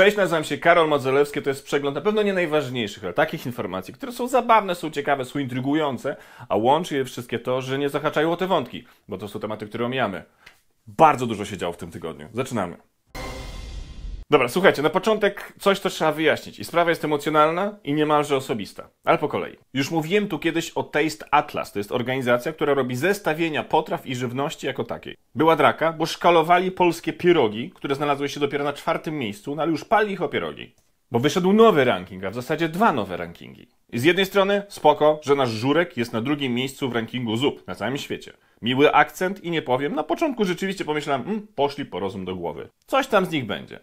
Cześć, nazywam się Karol Modzelewski, to jest przegląd na pewno nie najważniejszych, ale takich informacji, które są zabawne, są ciekawe, są intrygujące, a łączy je wszystkie to, że nie zahaczają o te wątki, bo to są tematy, które omijamy. Bardzo dużo się działo w tym tygodniu. Zaczynamy. Dobra, słuchajcie, na początek coś, to trzeba wyjaśnić. I sprawa jest emocjonalna i niemalże osobista. Ale po kolei. Już mówiłem tu kiedyś o Taste Atlas. To jest organizacja, która robi zestawienia potraw i żywności jako takiej. Była draka, bo szkalowali polskie pierogi, które znalazły się dopiero na czwartym miejscu, no ale już pali ich o pierogi. Bo wyszedł nowy ranking, a w zasadzie dwa nowe rankingi. I z jednej strony spoko, że nasz żurek jest na drugim miejscu w rankingu zup na całym świecie. Miły akcent i nie powiem, na początku rzeczywiście pomyślałem, mm, poszli po rozum do głowy. Coś tam z nich będzie.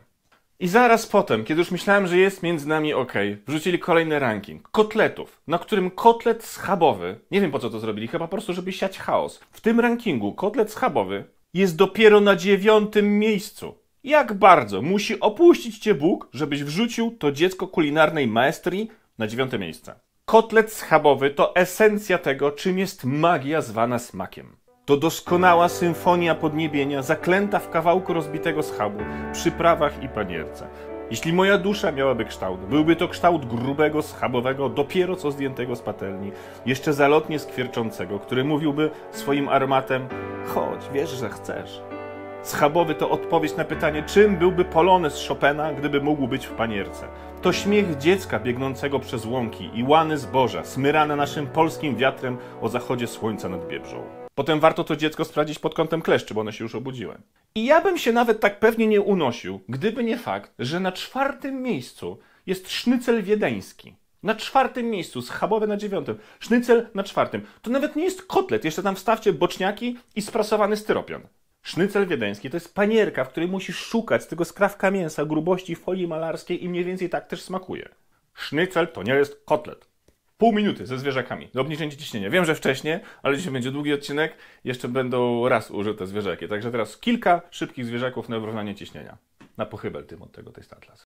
I zaraz potem, kiedy już myślałem, że jest między nami ok, wrzucili kolejny ranking kotletów, na którym kotlet schabowy, nie wiem po co to zrobili, chyba po prostu, żeby siać chaos. W tym rankingu kotlet schabowy jest dopiero na dziewiątym miejscu. Jak bardzo musi opuścić cię Bóg, żebyś wrzucił to dziecko kulinarnej maestrii na dziewiąte miejsce. Kotlet schabowy to esencja tego, czym jest magia zwana smakiem. To doskonała symfonia podniebienia, zaklęta w kawałku rozbitego schabu, przyprawach i panierce. Jeśli moja dusza miałaby kształt, byłby to kształt grubego, schabowego, dopiero co zdjętego z patelni, jeszcze zalotnie skwierczącego, który mówiłby swoim armatem: Chodź, wiesz, że chcesz. Schabowy to odpowiedź na pytanie, czym byłby polony z Chopina, gdyby mógł być w panierce. To śmiech dziecka biegnącego przez łąki i łany zboża, smyrane naszym polskim wiatrem o zachodzie słońca nad Biebrzą. Potem warto to dziecko sprawdzić pod kątem kleszczy, bo one się już obudziły. I ja bym się nawet tak pewnie nie unosił, gdyby nie fakt, że na czwartym miejscu jest sznycel wiedeński. Na czwartym miejscu, schabowe na dziewiątym, sznycel na czwartym. To nawet nie jest kotlet, jeszcze tam wstawcie boczniaki i sprasowany styropian. Sznycel wiedeński to jest panierka, w której musisz szukać z tego skrawka mięsa, grubości folii malarskiej i mniej więcej tak też smakuje. Sznycel to nie jest kotlet. Pół minuty ze zwierzakami, do obniżenia ciśnienia. Wiem, że wcześniej, ale dzisiaj będzie długi odcinek. Jeszcze będą raz użyte zwierzaki. Także teraz kilka szybkich zwierzaków na wyrównanie ciśnienia. Na pochybel tym od tego to jest atlas.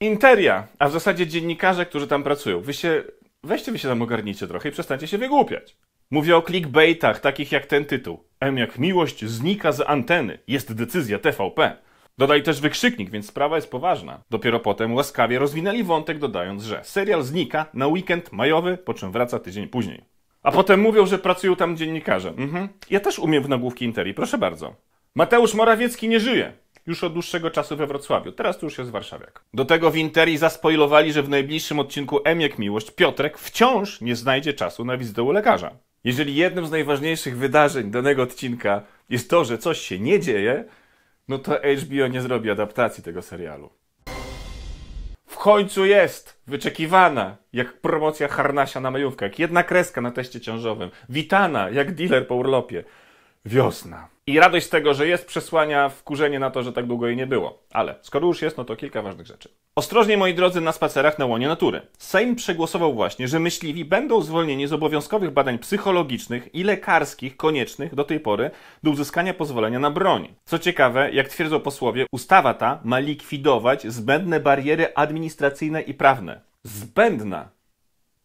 Interia, a w zasadzie dziennikarze, którzy tam pracują. Wy się, weźcie wy się tam ogarnijcie trochę i przestańcie się wygłupiać. Mówię o clickbaitach, takich jak ten tytuł. M jak miłość znika z anteny. Jest decyzja TVP. Dodaj też wykrzyknik, więc sprawa jest poważna. Dopiero potem łaskawie rozwinęli wątek, dodając, że serial znika na weekend majowy, po czym wraca tydzień później. A potem mówią, że pracują tam dziennikarze. Mhm. Ja też umiem w nagłówki Interi, proszę bardzo. Mateusz Morawiecki nie żyje już od dłuższego czasu we Wrocławiu. Teraz to już jest warszawiak. Do tego w Interi zaspoilowali, że w najbliższym odcinku M jak Miłość Piotrek wciąż nie znajdzie czasu na wizytę u lekarza. Jeżeli jednym z najważniejszych wydarzeń danego odcinka jest to, że coś się nie dzieje, no to HBO nie zrobi adaptacji tego serialu. W końcu jest wyczekiwana, jak promocja harnasia na majówkach, jedna kreska na teście ciążowym, witana, jak dealer po urlopie wiosna. I radość z tego, że jest, przesłania wkurzenie na to, że tak długo jej nie było. Ale skoro już jest, no to kilka ważnych rzeczy. Ostrożnie, moi drodzy, na spacerach na łonie natury. Sejm przegłosował właśnie, że myśliwi będą zwolnieni z obowiązkowych badań psychologicznych i lekarskich koniecznych do tej pory do uzyskania pozwolenia na broń. Co ciekawe, jak twierdzą posłowie, ustawa ta ma likwidować zbędne bariery administracyjne i prawne. Zbędna!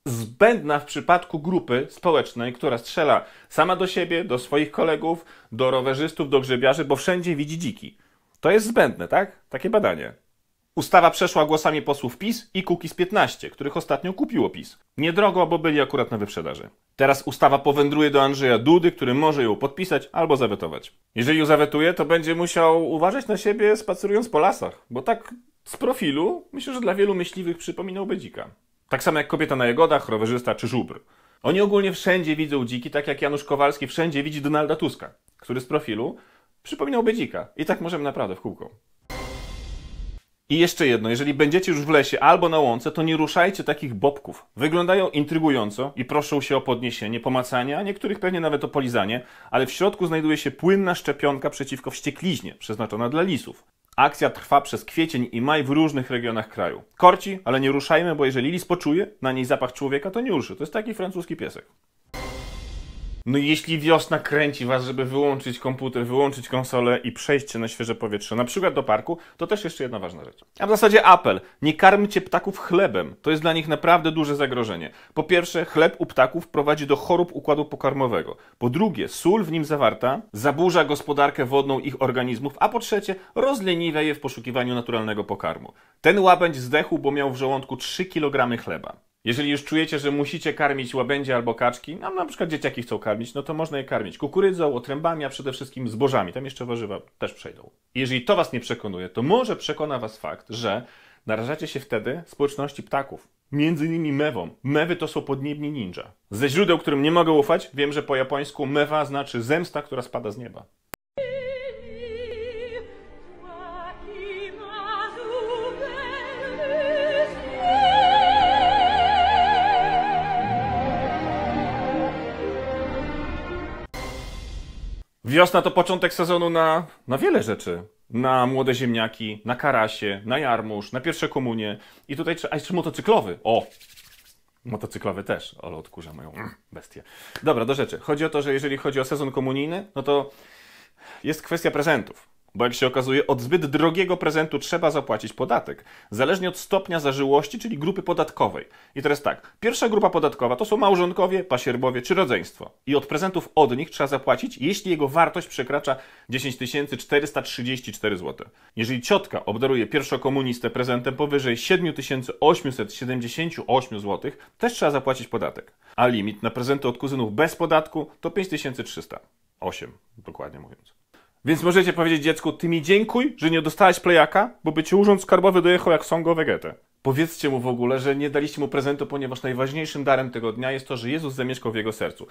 zbędna w przypadku grupy społecznej, która strzela sama do siebie, do swoich kolegów, do rowerzystów, do grzebiarzy, bo wszędzie widzi dziki. To jest zbędne, tak? Takie badanie. Ustawa przeszła głosami posłów PiS i Kukiz 15, których ostatnio kupiło PiS. Niedrogo, bo byli akurat na wyprzedaży. Teraz ustawa powędruje do Andrzeja Dudy, który może ją podpisać albo zawetować. Jeżeli ją zawetuje, to będzie musiał uważać na siebie spacerując po lasach, bo tak z profilu myślę, że dla wielu myśliwych przypominałby dzika. Tak samo jak kobieta na jagodach, rowerzysta czy żubr. Oni ogólnie wszędzie widzą dziki, tak jak Janusz Kowalski wszędzie widzi Donalda Tuska, który z profilu przypominałby dzika. I tak możemy naprawdę w kółko. I jeszcze jedno, jeżeli będziecie już w lesie albo na łące, to nie ruszajcie takich bobków. Wyglądają intrygująco i proszą się o podniesienie, pomacanie, a niektórych pewnie nawet o polizanie, ale w środku znajduje się płynna szczepionka przeciwko wściekliźnie, przeznaczona dla lisów. Akcja trwa przez kwiecień i maj w różnych regionach kraju. Korci, ale nie ruszajmy, bo jeżeli lis poczuje na niej zapach człowieka, to nie ruszy. To jest taki francuski piesek. No jeśli wiosna kręci was, żeby wyłączyć komputer, wyłączyć konsolę i przejść na świeże powietrze, na przykład do parku, to też jeszcze jedna ważna rzecz. A w zasadzie apel. Nie karmcie ptaków chlebem. To jest dla nich naprawdę duże zagrożenie. Po pierwsze, chleb u ptaków prowadzi do chorób układu pokarmowego. Po drugie, sól w nim zawarta zaburza gospodarkę wodną ich organizmów, a po trzecie, rozleniwia je w poszukiwaniu naturalnego pokarmu. Ten łabędź zdechł, bo miał w żołądku 3 kg chleba. Jeżeli już czujecie, że musicie karmić łabędzie albo kaczki, a no, na przykład dzieciaki chcą karmić, no to można je karmić kukurydzą, otrębami, a przede wszystkim zbożami. Tam jeszcze warzywa też przejdą. Jeżeli to was nie przekonuje, to może przekona was fakt, że narażacie się wtedy społeczności ptaków. Między innymi mewą. Mewy to są podniebni ninja. Ze źródeł, którym nie mogę ufać, wiem, że po japońsku mewa znaczy zemsta, która spada z nieba. Wiosna to początek sezonu na, na wiele rzeczy. Na młode ziemniaki, na karasie, na jarmuż, na pierwsze komunie. I tutaj, a jeszcze motocyklowy. O! Motocyklowy też, ale odkurza moją bestię. Dobra, do rzeczy. Chodzi o to, że jeżeli chodzi o sezon komunijny, no to jest kwestia prezentów. Bo jak się okazuje, od zbyt drogiego prezentu trzeba zapłacić podatek, zależnie od stopnia zażyłości, czyli grupy podatkowej. I teraz tak, pierwsza grupa podatkowa to są małżonkowie, pasierbowie czy rodzeństwo. I od prezentów od nich trzeba zapłacić, jeśli jego wartość przekracza 10 434 zł. Jeżeli ciotka obdaruje pierwszokomunistę prezentem powyżej 7878 zł, też trzeba zapłacić podatek. A limit na prezenty od kuzynów bez podatku to 5308, dokładnie mówiąc. Więc możecie powiedzieć dziecku, ty mi dziękuj, że nie dostałeś plejaka, bo by ci urząd skarbowy dojechał jak Songo Wegetę. Powiedzcie mu w ogóle, że nie daliście mu prezentu, ponieważ najważniejszym darem tego dnia jest to, że Jezus zamieszkał w jego sercu.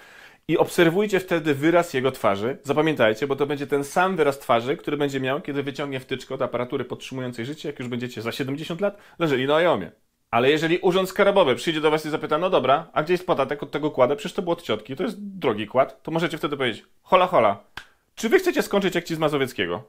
I obserwujcie wtedy wyraz jego twarzy. Zapamiętajcie, bo to będzie ten sam wyraz twarzy, który będzie miał, kiedy wyciągnie wtyczkę od aparatury podtrzymującej życie, jak już będziecie za 70 lat leżeli na Ojomie. Ale jeżeli urząd skarbowy przyjdzie do was i zapyta, no dobra, a gdzie jest podatek od tego kłada? Przecież to było od ciotki, to jest drogi kład. To możecie wtedy powiedzieć, hola hola, czy wy chcecie skończyć jak ci z Mazowieckiego?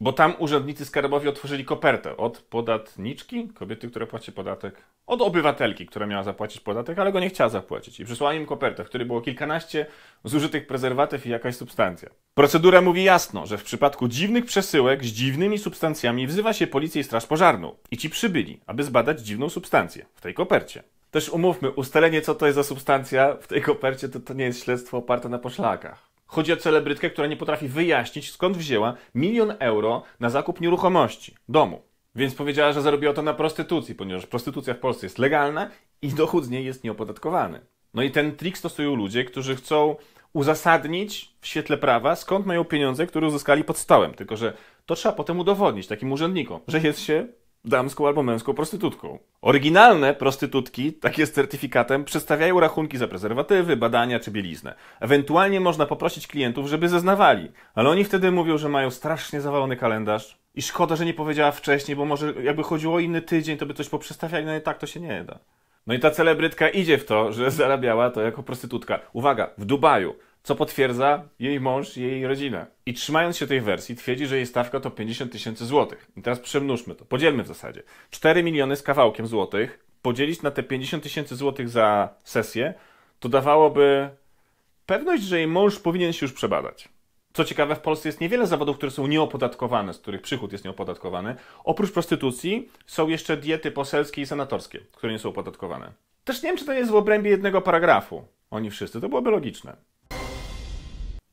Bo tam urzędnicy skarbowi otworzyli kopertę od podatniczki, kobiety, która płaci podatek, od obywatelki, która miała zapłacić podatek, ale go nie chciała zapłacić. I przysłała im kopertę, w której było kilkanaście zużytych prezerwatyw i jakaś substancja. Procedura mówi jasno, że w przypadku dziwnych przesyłek z dziwnymi substancjami wzywa się policję i straż pożarną. I ci przybyli, aby zbadać dziwną substancję w tej kopercie. Też umówmy, ustalenie co to jest za substancja w tej kopercie to, to nie jest śledztwo oparte na poszlakach. Chodzi o celebrytkę, która nie potrafi wyjaśnić, skąd wzięła milion euro na zakup nieruchomości, domu. Więc powiedziała, że zarobiła to na prostytucji, ponieważ prostytucja w Polsce jest legalna i dochód z niej jest nieopodatkowany. No i ten trik stosują ludzie, którzy chcą uzasadnić w świetle prawa, skąd mają pieniądze, które uzyskali pod stołem. Tylko, że to trzeba potem udowodnić takim urzędnikom, że jest się damską albo męską prostytutką. Oryginalne prostytutki, takie z certyfikatem, przedstawiają rachunki za prezerwatywy, badania czy bieliznę. Ewentualnie można poprosić klientów, żeby zeznawali, ale oni wtedy mówią, że mają strasznie zawalony kalendarz i szkoda, że nie powiedziała wcześniej, bo może jakby chodziło o inny tydzień, to by coś poprzestawiali, no i tak to się nie da. No i ta celebrytka idzie w to, że zarabiała to jako prostytutka. Uwaga, w Dubaju co potwierdza jej mąż, jej rodzina. I trzymając się tej wersji, twierdzi, że jej stawka to 50 tysięcy złotych. I teraz przemnóżmy to, podzielmy w zasadzie. 4 miliony z kawałkiem złotych podzielić na te 50 tysięcy złotych za sesję, to dawałoby pewność, że jej mąż powinien się już przebadać. Co ciekawe, w Polsce jest niewiele zawodów, które są nieopodatkowane, z których przychód jest nieopodatkowany. Oprócz prostytucji są jeszcze diety poselskie i senatorskie, które nie są opodatkowane. Też nie wiem, czy to jest w obrębie jednego paragrafu. Oni wszyscy, to byłoby logiczne.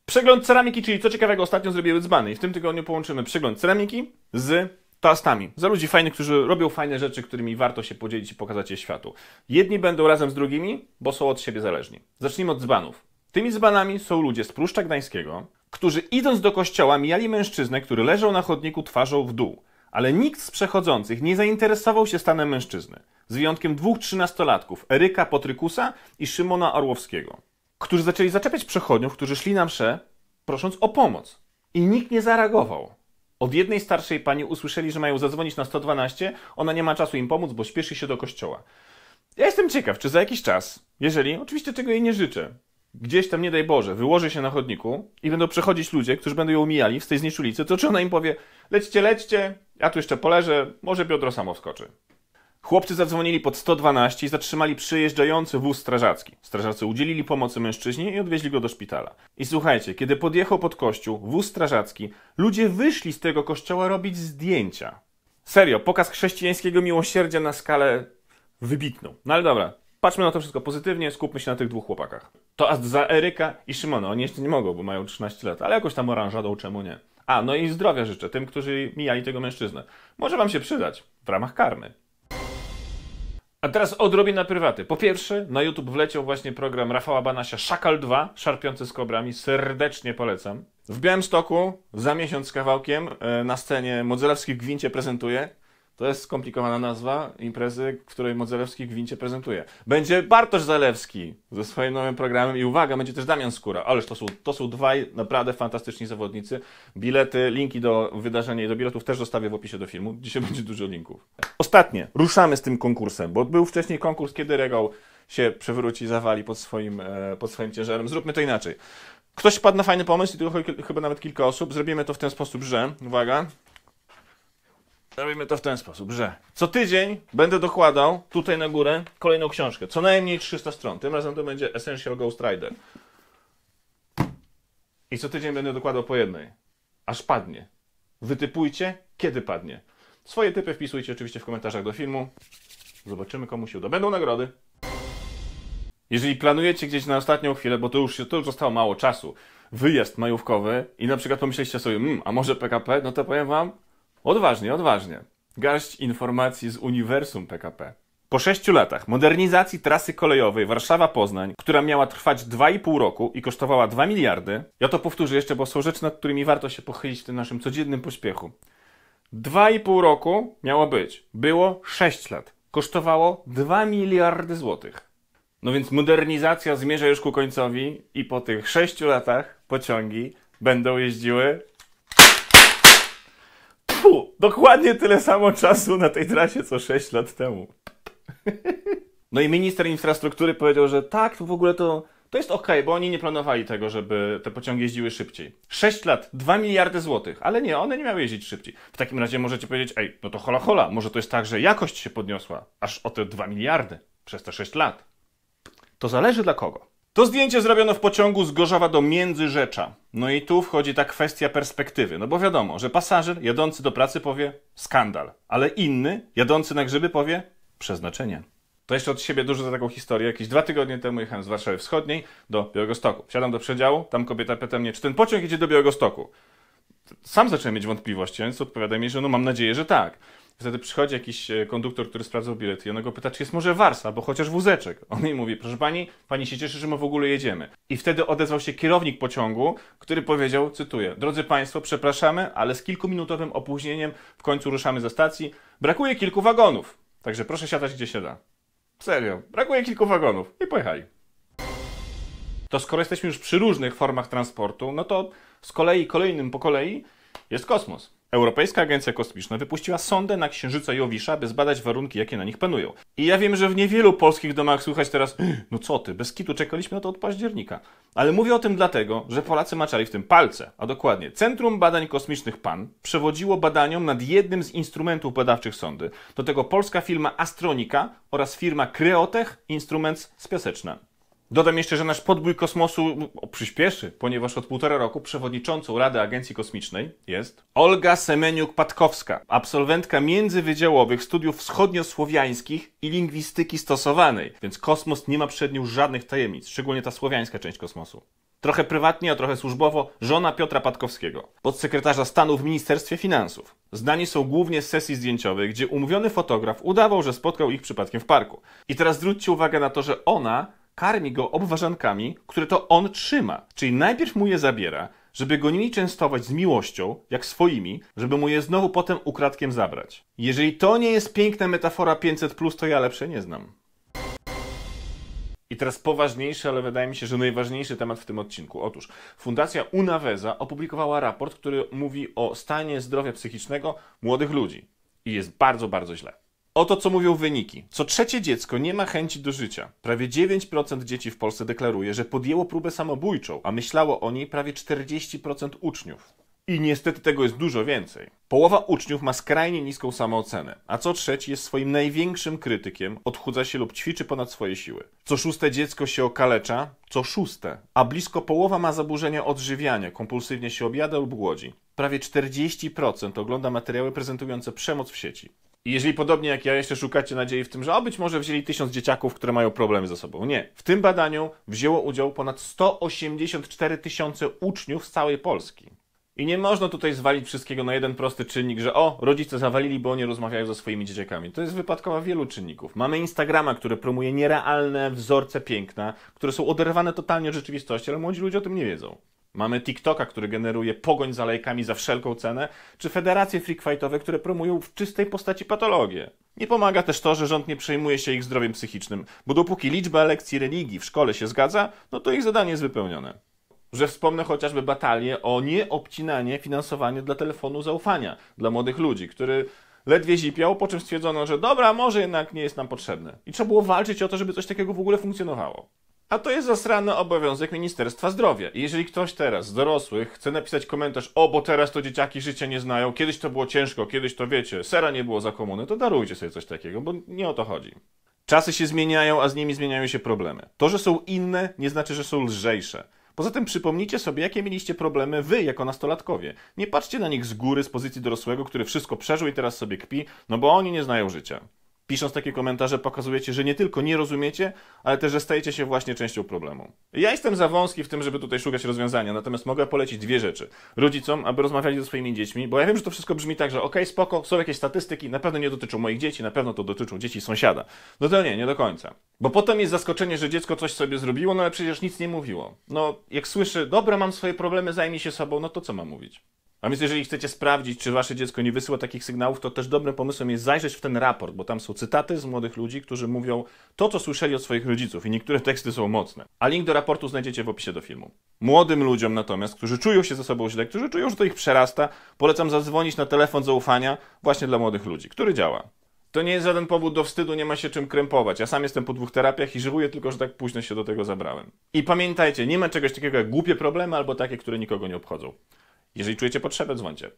Przegląd ceramiki, czyli co ciekawego ostatnio zrobiły dzbany. I w tym tygodniu połączymy przegląd ceramiki z toastami. Za ludzi fajnych, którzy robią fajne rzeczy, którymi warto się podzielić i pokazać je światu. Jedni będą razem z drugimi, bo są od siebie zależni. Zacznijmy od dzbanów. Tymi dzbanami są ludzie z Pruszcza Gdańskiego, którzy idąc do kościoła mijali mężczyznę, który leżał na chodniku twarzą w dół. Ale nikt z przechodzących nie zainteresował się stanem mężczyzny, z wyjątkiem dwóch trzynastolatków, Eryka Potrykusa i Szymona Orłowskiego którzy zaczęli zaczepiać przechodniów, którzy szli na msze, prosząc o pomoc. I nikt nie zareagował. Od jednej starszej pani usłyszeli, że mają zadzwonić na 112, ona nie ma czasu im pomóc, bo śpieszy się do kościoła. Ja jestem ciekaw, czy za jakiś czas, jeżeli, oczywiście czego jej nie życzę, gdzieś tam, nie daj Boże, wyłoży się na chodniku i będą przechodzić ludzie, którzy będą ją umijali w tej znieczulicy, to czy ona im powie, lećcie, lećcie, ja tu jeszcze poleżę, może Piotro samo wskoczy. Chłopcy zadzwonili pod 112 i zatrzymali przejeżdżający wóz strażacki. Strażacy udzielili pomocy mężczyźnie i odwieźli go do szpitala. I słuchajcie, kiedy podjechał pod kościół, wóz strażacki, ludzie wyszli z tego kościoła robić zdjęcia. Serio, pokaz chrześcijańskiego miłosierdzia na skalę wybitną. No ale dobra, patrzmy na to wszystko pozytywnie, skupmy się na tych dwóch chłopakach. To aż za Eryka i Szymona. Oni jeszcze nie mogą, bo mają 13 lat, ale jakoś tam oranżadą, czemu nie? A, no i zdrowia życzę tym, którzy mijali tego mężczyznę. Może wam się przydać w ramach karmy. A teraz odrobię na prywaty. Po pierwsze, na YouTube wleciał właśnie program Rafała Banasia Szakal 2, Szarpiący z kobrami. Serdecznie polecam. W Białymstoku za miesiąc z kawałkiem e, na scenie Modzelewski Gwincie prezentuje to jest skomplikowana nazwa imprezy, której Modzelewski gwincie prezentuje. Będzie Bartosz Zalewski ze swoim nowym programem i uwaga, będzie też Damian Skóra. Ależ to są, to są dwaj naprawdę fantastyczni zawodnicy. Bilety, linki do wydarzenia i do biletów też zostawię w opisie do filmu. Dzisiaj będzie dużo linków. Ostatnie, ruszamy z tym konkursem, bo był wcześniej konkurs, kiedy regał się przewróci, zawali pod swoim, e, pod swoim ciężarem. Zróbmy to inaczej. Ktoś padł na fajny pomysł i tu chyba nawet kilka osób. Zrobimy to w ten sposób, że, uwaga, Robimy to w ten sposób, że co tydzień będę dokładał tutaj na górę kolejną książkę. Co najmniej 300 stron. Tym razem to będzie Essential Ghost Rider. I co tydzień będę dokładał po jednej. Aż padnie. Wytypujcie, kiedy padnie. Swoje typy wpisujcie oczywiście w komentarzach do filmu. Zobaczymy, komu się uda. Będą nagrody. Jeżeli planujecie gdzieś na ostatnią chwilę, bo to już, to już zostało mało czasu, wyjazd majówkowy i na przykład pomyśleliście sobie, mmm, a może PKP, no to powiem wam, Odważnie, odważnie. Garść informacji z uniwersum PKP. Po sześciu latach modernizacji trasy kolejowej Warszawa-Poznań, która miała trwać 2,5 roku i kosztowała 2 miliardy, ja to powtórzę jeszcze, bo są rzeczy, nad którymi warto się pochylić w tym naszym codziennym pośpiechu. 2,5 roku miało być. Było 6 lat. Kosztowało 2 miliardy złotych. No więc modernizacja zmierza już ku końcowi i po tych 6 latach pociągi będą jeździły Znowu! Dokładnie tyle samo czasu na tej trasie, co 6 lat temu. No i minister infrastruktury powiedział, że tak, w ogóle to, to jest ok, bo oni nie planowali tego, żeby te pociągi jeździły szybciej. 6 lat, 2 miliardy złotych, ale nie, one nie miały jeździć szybciej. W takim razie możecie powiedzieć, ej, no to hola hola, może to jest tak, że jakość się podniosła aż o te 2 miliardy przez te 6 lat. To zależy dla kogo. To zdjęcie zrobiono w pociągu z Gorzowa do Międzyrzecza. No i tu wchodzi ta kwestia perspektywy. No bo wiadomo, że pasażer jadący do pracy powie skandal, ale inny jadący na grzyby powie przeznaczenie. To jeszcze od siebie dużo za taką historię. Jakieś dwa tygodnie temu jechałem z Warszawy Wschodniej do Białegostoku. Wsiadam do przedziału, tam kobieta pyta mnie, czy ten pociąg idzie do Białegostoku. Sam zacząłem mieć wątpliwości, więc odpowiada mi, że no mam nadzieję, że tak. Wtedy przychodzi jakiś e, konduktor, który sprawdzał bilet i on go pyta, czy jest może warsa, bo chociaż wózeczek. On jej mówi, proszę pani, pani się cieszy, że my w ogóle jedziemy. I wtedy odezwał się kierownik pociągu, który powiedział, cytuję, drodzy państwo, przepraszamy, ale z kilkuminutowym opóźnieniem w końcu ruszamy ze stacji. Brakuje kilku wagonów, także proszę siadać gdzie się da. Serio, brakuje kilku wagonów. I pojechali to skoro jesteśmy już przy różnych formach transportu, no to z kolei kolejnym po kolei jest kosmos. Europejska Agencja Kosmiczna wypuściła sondę na Księżyca Jowisza, by zbadać warunki, jakie na nich panują. I ja wiem, że w niewielu polskich domach słychać teraz, no co ty, bez kitu czekaliśmy na to od października. Ale mówię o tym dlatego, że Polacy maczali w tym palce. A dokładnie, Centrum Badań Kosmicznych PAN przewodziło badaniom nad jednym z instrumentów badawczych sondy. Do tego polska firma Astronika oraz firma Kreotech Instruments z Piaseczna. Dodam jeszcze, że nasz podbój kosmosu przyspieszy, ponieważ od półtora roku przewodniczącą Rady Agencji Kosmicznej jest Olga Semeniuk-Patkowska, absolwentka międzywydziałowych studiów wschodniosłowiańskich i lingwistyki stosowanej, więc kosmos nie ma przed nią żadnych tajemnic, szczególnie ta słowiańska część kosmosu. Trochę prywatnie, a trochę służbowo, żona Piotra Patkowskiego, podsekretarza stanu w Ministerstwie Finansów. Znani są głównie z sesji zdjęciowej, gdzie umówiony fotograf udawał, że spotkał ich przypadkiem w parku. I teraz zwróćcie uwagę na to, że ona karmi go obważankami, które to on trzyma. Czyli najpierw mu je zabiera, żeby go nimi częstować z miłością, jak swoimi, żeby mu je znowu potem ukradkiem zabrać. Jeżeli to nie jest piękna metafora 500+, to ja lepsze nie znam. I teraz poważniejszy, ale wydaje mi się, że najważniejszy temat w tym odcinku. Otóż Fundacja UNAVEZA opublikowała raport, który mówi o stanie zdrowia psychicznego młodych ludzi. I jest bardzo, bardzo źle. Oto co mówią wyniki. Co trzecie dziecko nie ma chęci do życia. Prawie 9% dzieci w Polsce deklaruje, że podjęło próbę samobójczą, a myślało o niej prawie 40% uczniów. I niestety tego jest dużo więcej. Połowa uczniów ma skrajnie niską samoocenę, a co trzeci jest swoim największym krytykiem, odchudza się lub ćwiczy ponad swoje siły. Co szóste dziecko się okalecza, co szóste, a blisko połowa ma zaburzenia odżywiania, kompulsywnie się objada lub głodzi. Prawie 40% ogląda materiały prezentujące przemoc w sieci. I jeżeli podobnie jak ja jeszcze szukacie nadziei w tym, że o być może wzięli tysiąc dzieciaków, które mają problemy ze sobą. Nie. W tym badaniu wzięło udział ponad 184 tysiące uczniów z całej Polski. I nie można tutaj zwalić wszystkiego na jeden prosty czynnik, że o, rodzice zawalili, bo nie rozmawiają ze swoimi dzieciakami. To jest wypadkowa wielu czynników. Mamy Instagrama, który promuje nierealne wzorce piękna, które są oderwane totalnie od rzeczywistości, ale młodzi ludzie o tym nie wiedzą. Mamy TikToka, który generuje pogoń za lajkami za wszelką cenę, czy federacje freakfightowe, które promują w czystej postaci patologię. Nie pomaga też to, że rząd nie przejmuje się ich zdrowiem psychicznym, bo dopóki liczba lekcji religii w szkole się zgadza, no to ich zadanie jest wypełnione. Że wspomnę chociażby batalię o nieobcinanie finansowania dla telefonu zaufania dla młodych ludzi, który ledwie zipiał, po czym stwierdzono, że dobra, może jednak nie jest nam potrzebne. I trzeba było walczyć o to, żeby coś takiego w ogóle funkcjonowało. A to jest zasrany obowiązek Ministerstwa Zdrowia. I jeżeli ktoś teraz z dorosłych chce napisać komentarz, o bo teraz to dzieciaki życia nie znają, kiedyś to było ciężko, kiedyś to wiecie, sera nie było za komuny, to darujcie sobie coś takiego, bo nie o to chodzi. Czasy się zmieniają, a z nimi zmieniają się problemy. To, że są inne, nie znaczy, że są lżejsze. Poza tym przypomnijcie sobie, jakie mieliście problemy wy jako nastolatkowie. Nie patrzcie na nich z góry, z pozycji dorosłego, który wszystko przeżył i teraz sobie kpi, no bo oni nie znają życia pisząc takie komentarze, pokazujecie, że nie tylko nie rozumiecie, ale też, że stajecie się właśnie częścią problemu. Ja jestem za wąski w tym, żeby tutaj szukać rozwiązania, natomiast mogę polecić dwie rzeczy. Rodzicom, aby rozmawiali ze swoimi dziećmi, bo ja wiem, że to wszystko brzmi tak, że ok, spoko, są jakieś statystyki, na pewno nie dotyczą moich dzieci, na pewno to dotyczą dzieci sąsiada. No to nie, nie do końca. Bo potem jest zaskoczenie, że dziecko coś sobie zrobiło, no ale przecież nic nie mówiło. No, jak słyszy, dobra, mam swoje problemy, zajmij się sobą, no to co ma mówić? A więc jeżeli chcecie sprawdzić, czy wasze dziecko nie wysyła takich sygnałów, to też dobrym pomysłem jest zajrzeć w ten raport, bo tam są cytaty z młodych ludzi, którzy mówią to, co słyszeli od swoich rodziców i niektóre teksty są mocne. A link do raportu znajdziecie w opisie do filmu. Młodym ludziom natomiast, którzy czują się ze sobą źle, którzy czują, że to ich przerasta, polecam zadzwonić na telefon zaufania właśnie dla młodych ludzi, który działa. To nie jest żaden powód do wstydu, nie ma się czym krępować. Ja sam jestem po dwóch terapiach i żałuję tylko, że tak późno się do tego zabrałem. I pamiętajcie, nie ma czegoś takiego jak głupie problemy albo takie, które nikogo nie obchodzą. Jeżeli czujecie potrzebę, dzwońcie.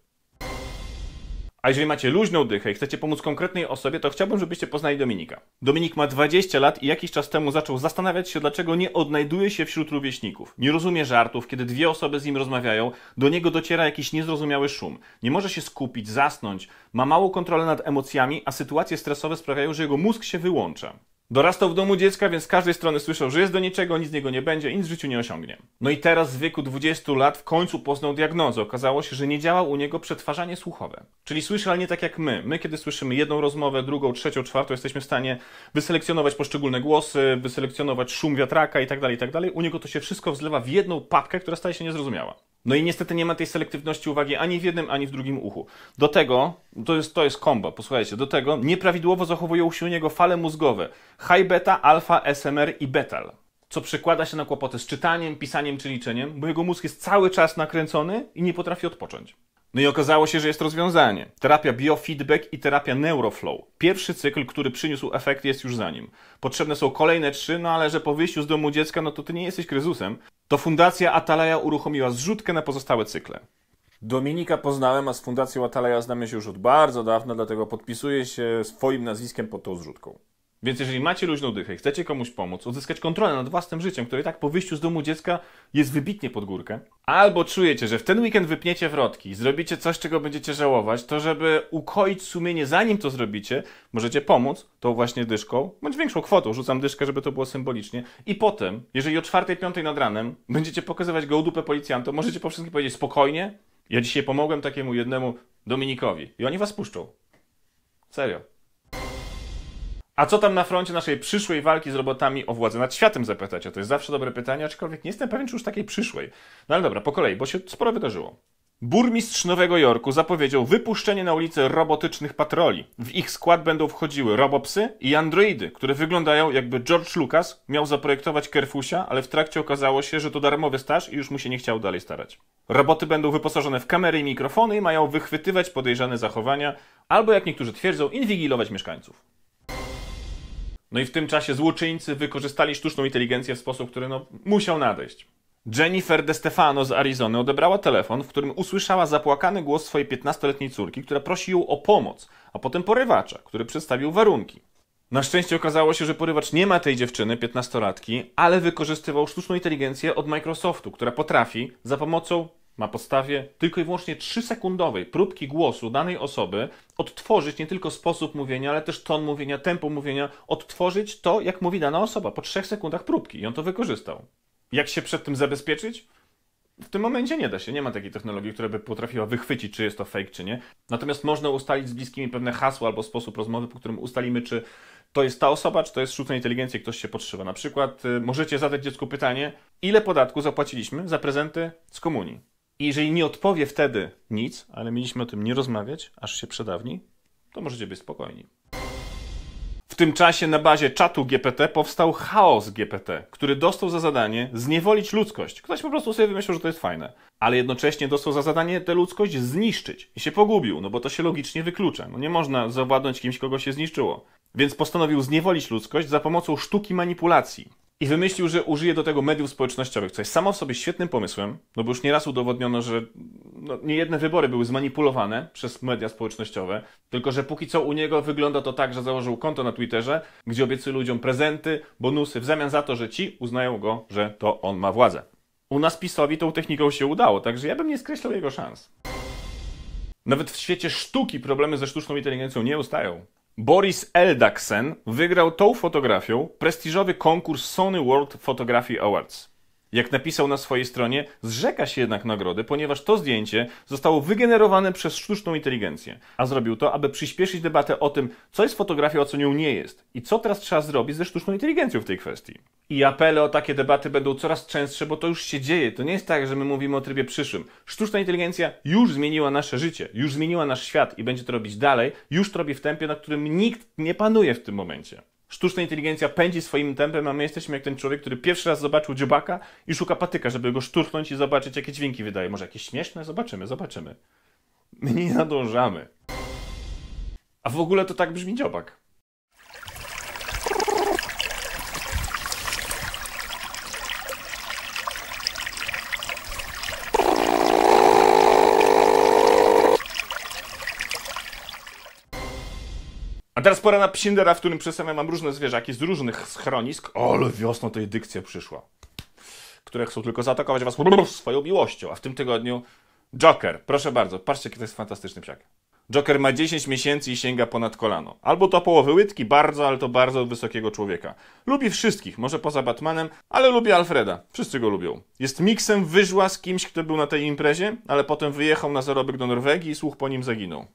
A jeżeli macie luźną dychę i chcecie pomóc konkretnej osobie, to chciałbym, żebyście poznali Dominika. Dominik ma 20 lat i jakiś czas temu zaczął zastanawiać się, dlaczego nie odnajduje się wśród rówieśników. Nie rozumie żartów, kiedy dwie osoby z nim rozmawiają, do niego dociera jakiś niezrozumiały szum. Nie może się skupić, zasnąć, ma małą kontrolę nad emocjami, a sytuacje stresowe sprawiają, że jego mózg się wyłącza. Dorastał w domu dziecka, więc z każdej strony słyszał, że jest do niczego, nic z niego nie będzie, nic w życiu nie osiągnie. No i teraz w wieku 20 lat w końcu poznał diagnozę. Okazało się, że nie działa u niego przetwarzanie słuchowe. Czyli słyszy, ale nie tak jak my. My, kiedy słyszymy jedną rozmowę, drugą, trzecią, czwartą, jesteśmy w stanie wyselekcjonować poszczególne głosy, wyselekcjonować szum wiatraka itd., tak itd. Tak u niego to się wszystko wzlewa w jedną papkę, która staje się niezrozumiała. No i niestety nie ma tej selektywności uwagi ani w jednym, ani w drugim uchu. Do tego, to jest, to jest kombo, posłuchajcie, do tego nieprawidłowo zachowują się u niego fale mózgowe high beta, alfa, SMR i betal, co przekłada się na kłopoty z czytaniem, pisaniem czy liczeniem, bo jego mózg jest cały czas nakręcony i nie potrafi odpocząć. No i okazało się, że jest rozwiązanie. Terapia biofeedback i terapia neuroflow. Pierwszy cykl, który przyniósł efekt, jest już za nim. Potrzebne są kolejne trzy, no ale że po wyjściu z domu dziecka, no to ty nie jesteś kryzusem, to fundacja Atalaya uruchomiła zrzutkę na pozostałe cykle. Dominika poznałem, a z fundacją Atalaya znamy się już od bardzo dawna, dlatego podpisuję się swoim nazwiskiem pod tą zrzutką. Więc jeżeli macie luźną dychę i chcecie komuś pomóc, uzyskać kontrolę nad własnym życiem, które i tak po wyjściu z domu dziecka jest wybitnie pod górkę, albo czujecie, że w ten weekend wypniecie wrotki i zrobicie coś, czego będziecie żałować, to żeby ukoić sumienie zanim to zrobicie, możecie pomóc tą właśnie dyszką, bądź większą kwotą, rzucam dyszkę, żeby to było symbolicznie i potem, jeżeli o 4-5 nad ranem będziecie pokazywać gołdupę policjantom, możecie po wszystkim powiedzieć spokojnie, ja dzisiaj pomogłem takiemu jednemu Dominikowi i oni was puszczą. Serio. A co tam na froncie naszej przyszłej walki z robotami o władzę nad światem zapytacie? To jest zawsze dobre pytanie, aczkolwiek nie jestem pewien, czy już takiej przyszłej. No ale dobra, po kolei, bo się sporo wydarzyło. Burmistrz Nowego Jorku zapowiedział wypuszczenie na ulicę robotycznych patroli. W ich skład będą wchodziły robopsy i androidy, które wyglądają jakby George Lucas miał zaprojektować Kerfusia, ale w trakcie okazało się, że to darmowy staż i już mu się nie chciał dalej starać. Roboty będą wyposażone w kamery i mikrofony i mają wychwytywać podejrzane zachowania, albo jak niektórzy twierdzą, inwigilować mieszkańców. No i w tym czasie złoczyńcy wykorzystali sztuczną inteligencję w sposób, który no, musiał nadejść. Jennifer De Stefano z Arizony odebrała telefon, w którym usłyszała zapłakany głos swojej 15-letniej córki, która prosi ją o pomoc, a potem porywacza, który przedstawił warunki. Na szczęście okazało się, że porywacz nie ma tej dziewczyny, 15-latki, ale wykorzystywał sztuczną inteligencję od Microsoftu, która potrafi za pomocą ma podstawie tylko i wyłącznie 3-sekundowej próbki głosu danej osoby odtworzyć nie tylko sposób mówienia, ale też ton mówienia, tempo mówienia, odtworzyć to, jak mówi dana osoba po 3 sekundach próbki i on to wykorzystał. Jak się przed tym zabezpieczyć? W tym momencie nie da się, nie ma takiej technologii, która by potrafiła wychwycić, czy jest to fake, czy nie. Natomiast można ustalić z bliskimi pewne hasła albo sposób rozmowy, po którym ustalimy, czy to jest ta osoba, czy to jest sztuczna inteligencja, ktoś się podszywa. Na przykład y, możecie zadać dziecku pytanie, ile podatku zapłaciliśmy za prezenty z komunii? I jeżeli nie odpowie wtedy nic, ale mieliśmy o tym nie rozmawiać, aż się przedawni, to możecie być spokojni. W tym czasie na bazie czatu GPT powstał chaos GPT, który dostał za zadanie zniewolić ludzkość. Ktoś po prostu sobie wymyślił, że to jest fajne. Ale jednocześnie dostał za zadanie tę ludzkość zniszczyć. I się pogubił, no bo to się logicznie wyklucza. No nie można zawładnąć kimś, kogo się zniszczyło. Więc postanowił zniewolić ludzkość za pomocą sztuki manipulacji. I wymyślił, że użyje do tego mediów społecznościowych, co jest samo w sobie świetnym pomysłem, no bo już nieraz udowodniono, że no, niejedne wybory były zmanipulowane przez media społecznościowe, tylko że póki co u niego wygląda to tak, że założył konto na Twitterze, gdzie obiecuje ludziom prezenty, bonusy w zamian za to, że ci uznają go, że to on ma władzę. U nas PiSowi tą techniką się udało, także ja bym nie skreślał jego szans. Nawet w świecie sztuki problemy ze sztuczną inteligencją nie ustają. Boris Eldaksen wygrał tą fotografią prestiżowy konkurs Sony World Photography Awards. Jak napisał na swojej stronie, zrzeka się jednak nagrody, ponieważ to zdjęcie zostało wygenerowane przez sztuczną inteligencję. A zrobił to, aby przyspieszyć debatę o tym, co jest fotografią, a co nią nie jest. I co teraz trzeba zrobić ze sztuczną inteligencją w tej kwestii. I apele o takie debaty będą coraz częstsze, bo to już się dzieje. To nie jest tak, że my mówimy o trybie przyszłym. Sztuczna inteligencja już zmieniła nasze życie, już zmieniła nasz świat i będzie to robić dalej, już to robi w tempie, na którym nikt nie panuje w tym momencie sztuczna inteligencja pędzi swoim tempem, a my jesteśmy jak ten człowiek, który pierwszy raz zobaczył dziobaka i szuka patyka, żeby go szturchnąć i zobaczyć, jakie dźwięki wydaje. Może jakieś śmieszne? Zobaczymy, zobaczymy. My nie nadążamy. A w ogóle to tak brzmi dziobak. A teraz pora na Psindera, w którym przedstawiam mam różne zwierzaki z różnych schronisk. O, ale wiosną to dykcja przyszła. Które chcą tylko zaatakować was swoją miłością. A w tym tygodniu Joker. Proszę bardzo, patrzcie, jaki to jest fantastyczny psiak. Joker ma 10 miesięcy i sięga ponad kolano. Albo to połowy łydki, bardzo, ale to bardzo wysokiego człowieka. Lubi wszystkich, może poza Batmanem, ale lubi Alfreda. Wszyscy go lubią. Jest miksem wyżła z kimś, kto był na tej imprezie, ale potem wyjechał na zarobek do Norwegii i słuch po nim zaginął.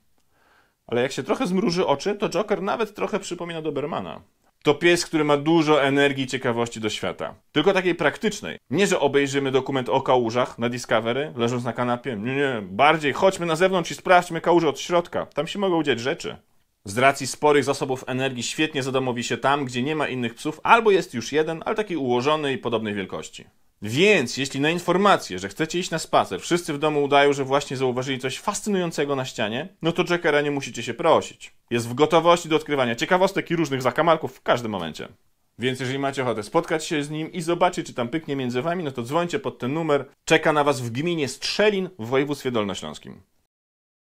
Ale jak się trochę zmruży oczy, to Joker nawet trochę przypomina Dobermana. To pies, który ma dużo energii i ciekawości do świata. Tylko takiej praktycznej. Nie, że obejrzymy dokument o kałużach na Discovery, leżąc na kanapie. Nie, nie. Bardziej chodźmy na zewnątrz i sprawdźmy kałuże od środka. Tam się mogą dziać rzeczy. Z racji sporych zasobów energii świetnie zadomowi się tam, gdzie nie ma innych psów, albo jest już jeden, ale taki ułożony i podobnej wielkości. Więc jeśli na informację, że chcecie iść na spacer, wszyscy w domu udają, że właśnie zauważyli coś fascynującego na ścianie, no to Jackera nie musicie się prosić. Jest w gotowości do odkrywania ciekawostek i różnych zakamarków w każdym momencie. Więc jeżeli macie ochotę spotkać się z nim i zobaczyć, czy tam pyknie między wami, no to dzwońcie pod ten numer. Czeka na was w gminie Strzelin w województwie dolnośląskim.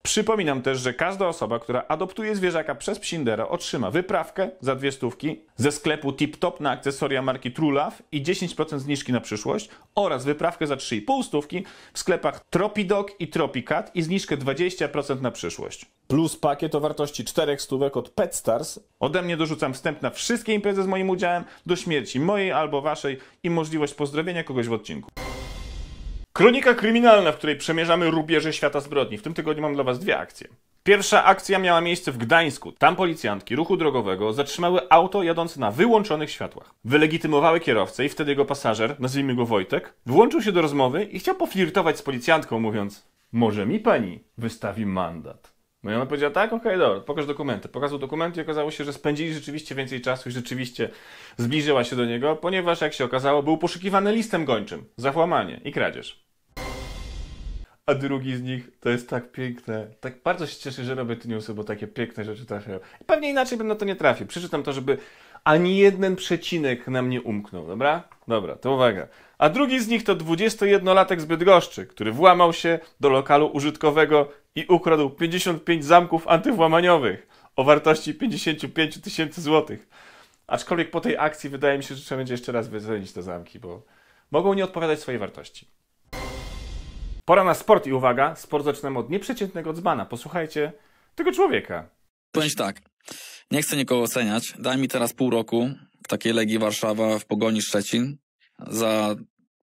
Przypominam też, że każda osoba, która adoptuje zwierzaka przez Psindera, otrzyma wyprawkę za dwie stówki ze sklepu Tip Top na akcesoria marki Trulaw i 10% zniżki na przyszłość oraz wyprawkę za 3,5 stówki w sklepach Tropidog i Tropicat i zniżkę 20% na przyszłość. Plus pakiet o wartości 4 stówek od PetStars. Ode mnie dorzucam wstęp na wszystkie imprezy z moim udziałem do śmierci mojej albo waszej i możliwość pozdrowienia kogoś w odcinku. Kronika kryminalna, w której przemierzamy rubieże świata zbrodni. W tym tygodniu mam dla Was dwie akcje. Pierwsza akcja miała miejsce w Gdańsku. Tam policjantki ruchu drogowego zatrzymały auto jadące na wyłączonych światłach. Wylegitymowały kierowcę i wtedy jego pasażer, nazwijmy go Wojtek, włączył się do rozmowy i chciał poflirtować z policjantką, mówiąc: Może mi pani wystawi mandat. No i ona powiedziała, tak, okej, okay, dobra, pokaż dokumenty. Pokazał dokumenty i okazało się, że spędzili rzeczywiście więcej czasu i rzeczywiście zbliżyła się do niego, ponieważ jak się okazało, był poszukiwany listem gończym Zachłamanie i kradzież a drugi z nich to jest tak piękne. Tak bardzo się cieszę, że robię te newsy, bo takie piękne rzeczy trafiają. I pewnie inaczej bym na to nie trafił. Przeczytam to, żeby ani jeden przecinek na mnie umknął, dobra? Dobra, to uwaga. A drugi z nich to 21-latek z Bydgoszczy, który włamał się do lokalu użytkowego i ukradł 55 zamków antywłamaniowych o wartości 55 tysięcy złotych. Aczkolwiek po tej akcji wydaje mi się, że trzeba będzie jeszcze raz wyzwolić te zamki, bo mogą nie odpowiadać swojej wartości. Pora na sport i uwaga, sport zaczynamy od nieprzeciętnego dzbana. Posłuchajcie tego człowieka. Powiem tak, nie chcę nikogo oceniać. Daj mi teraz pół roku w takiej Legii Warszawa w Pogoni Szczecin za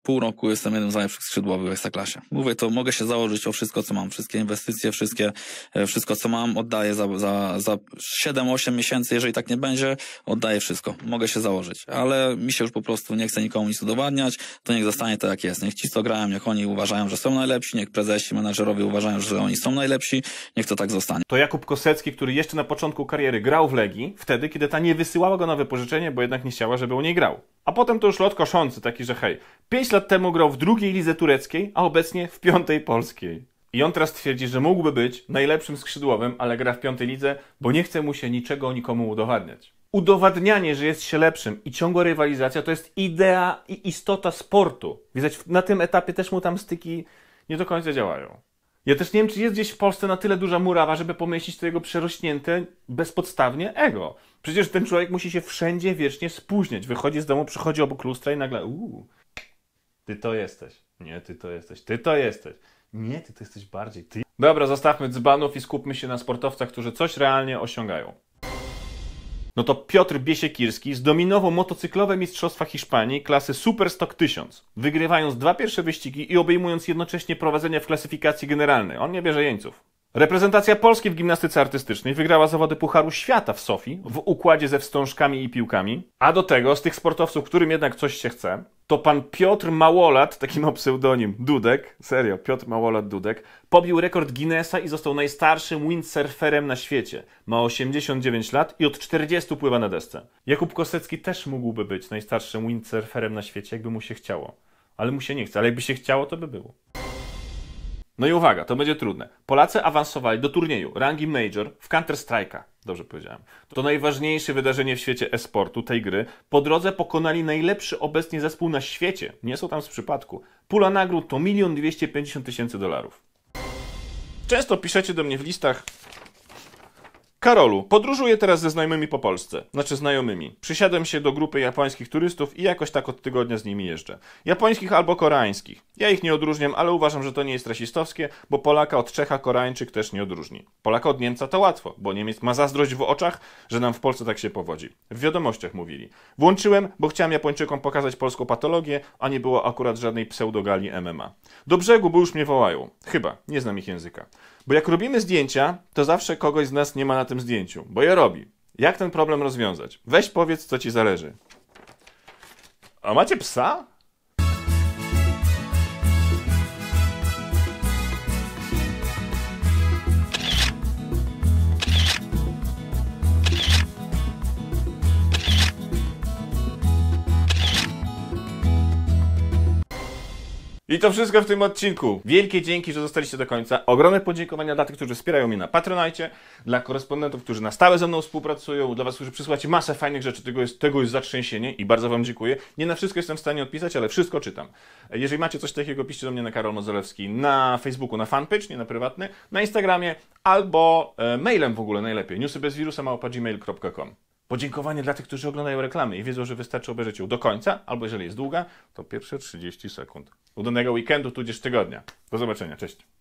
pół roku jestem jednym z najlepszych skrzydłowych w Ekstraklasie. Mówię to, mogę się założyć o wszystko, co mam. Wszystkie inwestycje, wszystkie, e, wszystko, co mam, oddaję za, za, za 7-8 miesięcy. Jeżeli tak nie będzie, oddaję wszystko. Mogę się założyć. Ale mi się już po prostu nie chce nikomu nic udowadniać. To niech zostanie to, jak jest. Niech ci, co grają, niech oni uważają, że są najlepsi. Niech prezesi, menadżerowie uważają, że oni są najlepsi. Niech to tak zostanie. To Jakub Kosecki, który jeszcze na początku kariery grał w Legii, wtedy, kiedy ta nie wysyłała go na wypożyczenie, bo jednak nie chciała, żeby u niej grał. A potem to już lot koszący, taki, że hej, 5 lat lat temu grał w drugiej lidze tureckiej, a obecnie w piątej polskiej. I on teraz twierdzi, że mógłby być najlepszym skrzydłowym, ale gra w piątej lidze, bo nie chce mu się niczego nikomu udowadniać. Udowadnianie, że jest się lepszym i ciągła rywalizacja to jest idea i istota sportu. Widać, na tym etapie też mu tam styki nie do końca działają. Ja też nie wiem, czy jest gdzieś w Polsce na tyle duża murawa, żeby pomieścić to jego przerośnięte, bezpodstawnie ego. Przecież ten człowiek musi się wszędzie wiecznie spóźniać. Wychodzi z domu, przychodzi obok lustra i nagle uuu, ty to jesteś. Nie, ty to jesteś. Ty to jesteś. Nie, ty to jesteś bardziej. Ty. Dobra, zostawmy dzbanów i skupmy się na sportowcach, którzy coś realnie osiągają. No to Piotr Biesiekirski zdominował motocyklowe Mistrzostwa Hiszpanii klasy Superstock 1000, wygrywając dwa pierwsze wyścigi i obejmując jednocześnie prowadzenie w klasyfikacji generalnej. On nie bierze jeńców. Reprezentacja Polski w gimnastyce artystycznej wygrała zawody Pucharu Świata w Sofii w układzie ze wstążkami i piłkami, a do tego z tych sportowców, którym jednak coś się chce, to pan Piotr Małolat, taki ma pseudonim Dudek, serio, Piotr Małolat Dudek, pobił rekord Guinnessa i został najstarszym windsurferem na świecie. Ma 89 lat i od 40 pływa na desce. Jakub Kosecki też mógłby być najstarszym windsurferem na świecie, jakby mu się chciało. Ale mu się nie chce, ale jakby się chciało, to by było. No i uwaga, to będzie trudne. Polacy awansowali do turnieju rangi Major w Counter-Strike'a. Dobrze powiedziałem. To najważniejsze wydarzenie w świecie e-sportu, tej gry. Po drodze pokonali najlepszy obecnie zespół na świecie. Nie są tam z przypadku. Pula nagród to 1 250 000 dolarów. Często piszecie do mnie w listach, Karolu, podróżuję teraz ze znajomymi po Polsce. Znaczy znajomymi. Przysiadłem się do grupy japońskich turystów i jakoś tak od tygodnia z nimi jeżdżę. Japońskich albo koreańskich. Ja ich nie odróżniam, ale uważam, że to nie jest rasistowskie, bo Polaka od Czecha Koreańczyk też nie odróżni. Polaka od Niemca to łatwo, bo Niemiec ma zazdrość w oczach, że nam w Polsce tak się powodzi. W wiadomościach mówili. Włączyłem, bo chciałem Japończykom pokazać polską patologię, a nie było akurat żadnej pseudogali MMA. Do brzegu, bo już mnie wołają. Chyba, nie znam ich języka. Bo jak robimy zdjęcia, to zawsze kogoś z nas nie ma na tym zdjęciu, bo je robi. Jak ten problem rozwiązać? Weź powiedz, co ci zależy. A macie psa? I to wszystko w tym odcinku. Wielkie dzięki, że zostaliście do końca. Ogromne podziękowania dla tych, którzy wspierają mnie na Patronite, dla korespondentów, którzy na stałe ze mną współpracują, dla Was, którzy przysyłacie masę fajnych rzeczy. Tego jest, tego jest zatrzęsienie i bardzo Wam dziękuję. Nie na wszystko jestem w stanie odpisać, ale wszystko czytam. Jeżeli macie coś takiego, piszcie do mnie na Karol Mozolewski, na Facebooku, na fanpage, nie na prywatny, na Instagramie albo e, mailem w ogóle najlepiej. Newsy bez wirusa Podziękowanie dla tych, którzy oglądają reklamy i wiedzą, że wystarczy obejrzeć ją do końca, albo jeżeli jest długa, to pierwsze 30 sekund. Udanego weekendu, tudzież tygodnia. Do zobaczenia, cześć.